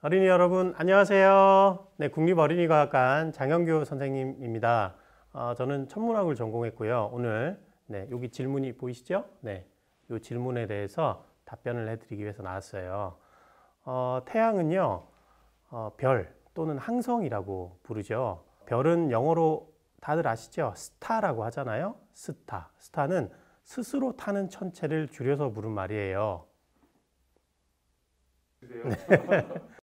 어린이 여러분 안녕하세요. 네, 국립어린이과학관 장영규 선생님입니다. 어, 저는 천문학을 전공했고요. 오늘 네, 여기 질문이 보이시죠? 네, 이 질문에 대해서 답변을 해드리기 위해서 나왔어요. 어, 태양은요, 어, 별 또는 항성이라고 부르죠. 별은 영어로 다들 아시죠? 스타라고 하잖아요. 스타. 스타는 스스로 타는 천체를 줄여서 부른 말이에요. 네.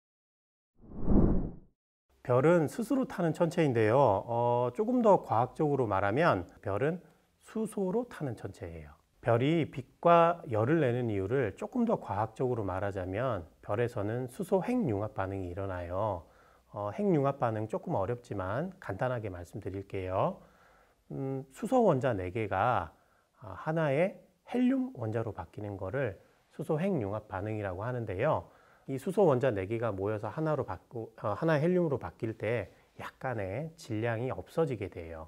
별은 스스로 타는 천체인데요. 어, 조금 더 과학적으로 말하면 별은 수소로 타는 천체예요. 별이 빛과 열을 내는 이유를 조금 더 과학적으로 말하자면 별에서는 수소 핵융합 반응이 일어나요. 어, 핵융합 반응 조금 어렵지만 간단하게 말씀드릴게요. 음, 수소 원자 4개가 아, 하나의 헬륨 원자로 바뀌는 거를 수소 핵융합 반응이라고 하는데요. 이 수소 원자 4 개가 모여서 하나로 바꾸 어, 하나 헬륨으로 바뀔 때 약간의 질량이 없어지게 돼요.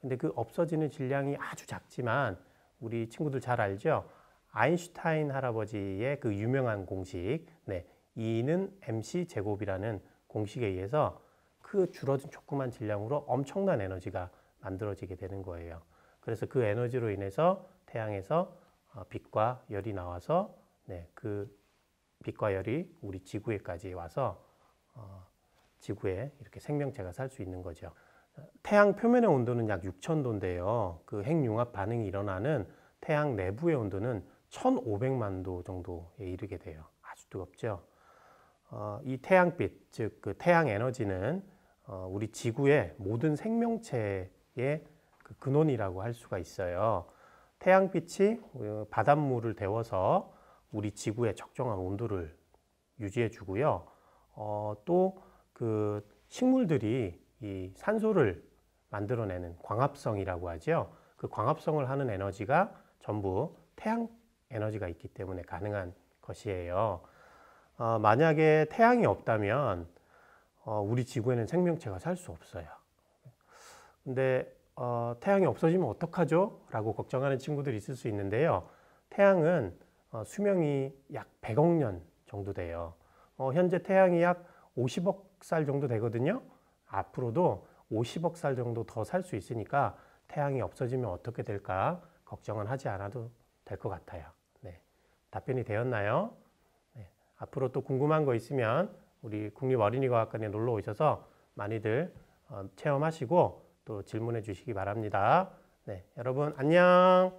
근데 그 없어지는 질량이 아주 작지만 우리 친구들 잘 알죠? 아인슈타인 할아버지의 그 유명한 공식, 네, E는 mc 제곱이라는 공식에 의해서 그 줄어든 조그만 질량으로 엄청난 에너지가 만들어지게 되는 거예요. 그래서 그 에너지로 인해서 태양에서 어, 빛과 열이 나와서 네, 그 빛과 열이 우리 지구에까지 와서 어, 지구에 이렇게 생명체가 살 수 있는 거죠. 태양 표면의 온도는 약 6,000도인데요. 그 핵융합 반응이 일어나는 태양 내부의 온도는 1,500만 도 정도에 이르게 돼요. 아주 뜨겁죠. 어, 이 태양빛, 즉 그 태양 에너지는 어, 우리 지구의 모든 생명체의 그 근원이라고 할 수가 있어요. 태양빛이 어, 바닷물을 데워서 우리 지구의 적정한 온도를 유지해 주고요. 어, 또 그 식물들이 이 산소를 만들어내는 광합성이라고 하죠. 그 광합성을 하는 에너지가 전부 태양 에너지가 있기 때문에 가능한 것이에요. 어, 만약에 태양이 없다면 어, 우리 지구에는 생명체가 살 수 없어요. 근데 어, 태양이 없어지면 어떡하죠? 라고 걱정하는 친구들이 있을 수 있는데요. 태양은 어, 수명이 약 100억 년 정도 돼요. 어, 현재 태양이 약 50억 살 정도 되거든요. 앞으로도 50억 살 정도 더 살 수 있으니까 태양이 없어지면 어떻게 될까 걱정은 하지 않아도 될 것 같아요. 네. 답변이 되었나요? 네. 앞으로 또 궁금한 거 있으면 우리 국립어린이과학관에 놀러 오셔서 많이들 어, 체험하시고 또 질문해 주시기 바랍니다. 네. 여러분 안녕!